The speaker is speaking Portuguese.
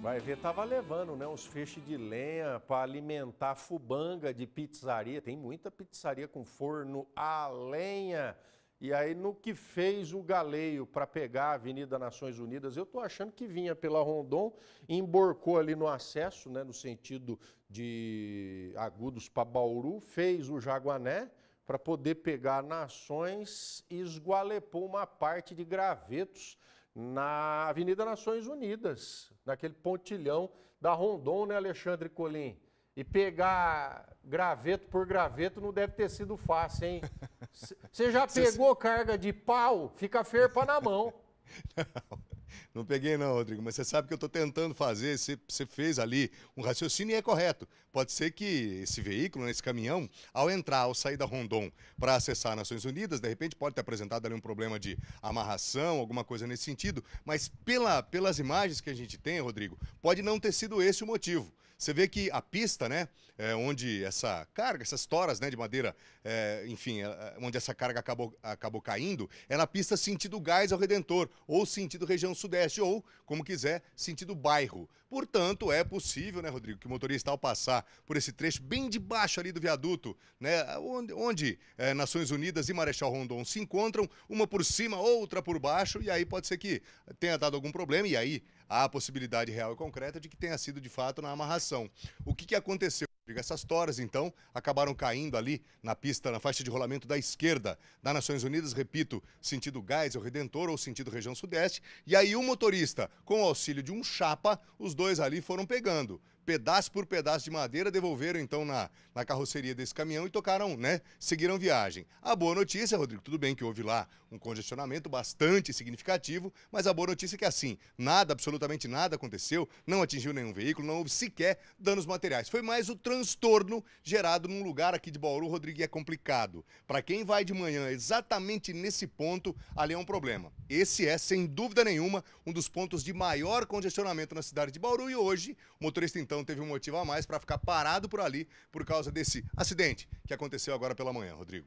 Vai ver, tava levando, né, uns feixes de lenha para alimentar fubanga de pizzaria. Tem muita pizzaria com forno a lenha. E aí no que fez o galeio para pegar a Avenida Nações Unidas, eu tô achando que vinha pela Rondon, emborcou ali no acesso, né, no sentido de Agudos para Bauru, fez o Jaguané, para poder pegar nações e esgualepou uma parte de gravetos na Avenida Nações Unidas, naquele pontilhão da Rondon, né, Alexandre Colim? E pegar graveto por graveto não deve ter sido fácil, hein? Você já pegou carga de pau? Fica ferpa na mão. Não. Não peguei não, Rodrigo, mas você sabe que eu estou tentando fazer, você, você, fez ali um raciocínio e é correto. Pode ser que esse veículo, né, esse caminhão, ao entrar, ao sair da Rondon para acessar as Nações Unidas, de repente pode ter apresentado ali um problema de amarração, alguma coisa nesse sentido, mas pela, pelas imagens que a gente tem, Rodrigo, pode não ter sido esse o motivo. Você vê que a pista, né, é onde essa carga, essas toras né, de madeira, é, enfim, é, é, onde essa carga acabou, acabou caindo, é na pista sentido Gás ao Redentor, ou sentido região sudeste, ou, como quiser, sentido bairro. Portanto, é possível, né, Rodrigo, que o motorista, ao passar por esse trecho bem debaixo ali do viaduto, né, onde, onde é, Nações Unidas e Marechal Rondon se encontram, uma por cima, outra por baixo, e aí pode ser que tenha dado algum problema, e aí há a possibilidade real e concreta de que tenha sido de fato na amarração. O que, que aconteceu? Essas toras, então, acabaram caindo ali na pista, na faixa de rolamento da esquerda da Nações Unidas, repito, sentido Gás, é o Redentor ou sentido região sudeste. E aí o motorista, com o auxílio de um chapa, os dois ali foram pegando pedaço por pedaço de madeira, devolveram então na, na carroceria desse caminhão e tocaram, né? Seguiram viagem. A boa notícia, Rodrigo, tudo bem que houve lá um congestionamento bastante significativo, mas a boa notícia é que assim, nada, absolutamente nada aconteceu, não atingiu nenhum veículo, não houve sequer danos materiais. Foi mais o transtorno gerado num lugar aqui de Bauru, Rodrigo, é complicado. Para quem vai de manhã exatamente nesse ponto, ali é um problema. Esse é, sem dúvida nenhuma, um dos pontos de maior congestionamento na cidade de Bauru e hoje o motorista então então teve um motivo a mais para ficar parado por ali por causa desse acidente que aconteceu agora pela manhã, Rodrigo.